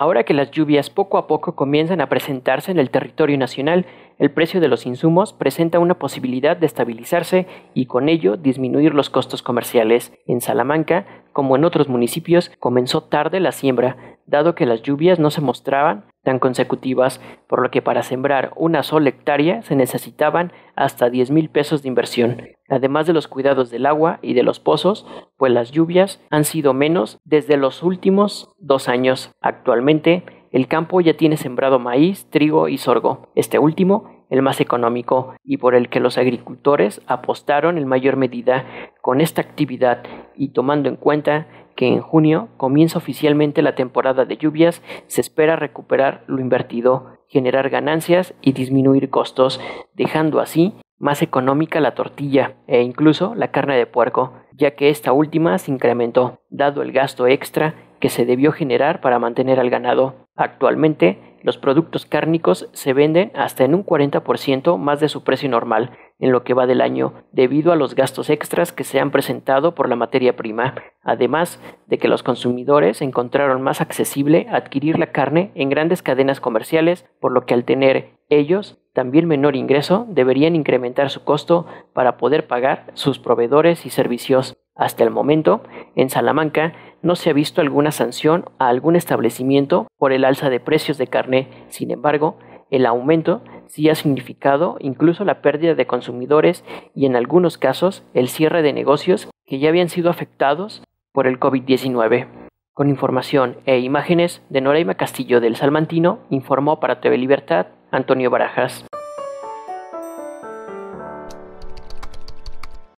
Ahora que las lluvias poco a poco comienzan a presentarse en el territorio nacional, el precio de los insumos presenta una posibilidad de estabilizarse y con ello disminuir los costos comerciales. En Salamanca, como en otros municipios, comenzó tarde la siembra, dado que las lluvias no se mostraban tan consecutivas, por lo que para sembrar una sola hectárea se necesitaban hasta 10 mil pesos de inversión, además de los cuidados del agua y de los pozos, pues las lluvias han sido menos desde los últimos dos años. Actualmente, el campo ya tiene sembrado maíz, trigo y sorgo, este último el más económico y por el que los agricultores apostaron en mayor medida con esta actividad y tomando en cuenta que en junio comienza oficialmente la temporada de lluvias, se espera recuperar lo invertido, generar ganancias y disminuir costos, dejando así más económica la tortilla e incluso la carne de puerco, ya que esta última se incrementó, dado el gasto extra que se debió generar para mantener al ganado. Actualmente, los productos cárnicos se venden hasta en un 40% más de su precio normal, en lo que va del año debido a los gastos extras que se han presentado por la materia prima, además de que los consumidores encontraron más accesible adquirir la carne en grandes cadenas comerciales, por lo que al tener ellos también menor ingreso deberían incrementar su costo para poder pagar sus proveedores y servicios. Hasta el momento, en Salamanca no se ha visto alguna sanción a algún establecimiento por el alza de precios de carne, sin embargo, el aumento sí ha significado incluso la pérdida de consumidores y en algunos casos el cierre de negocios que ya habían sido afectados por el COVID-19. Con información e imágenes de Noraima Castillo del Salmantino, informó para TV Libertad Antonio Barajas.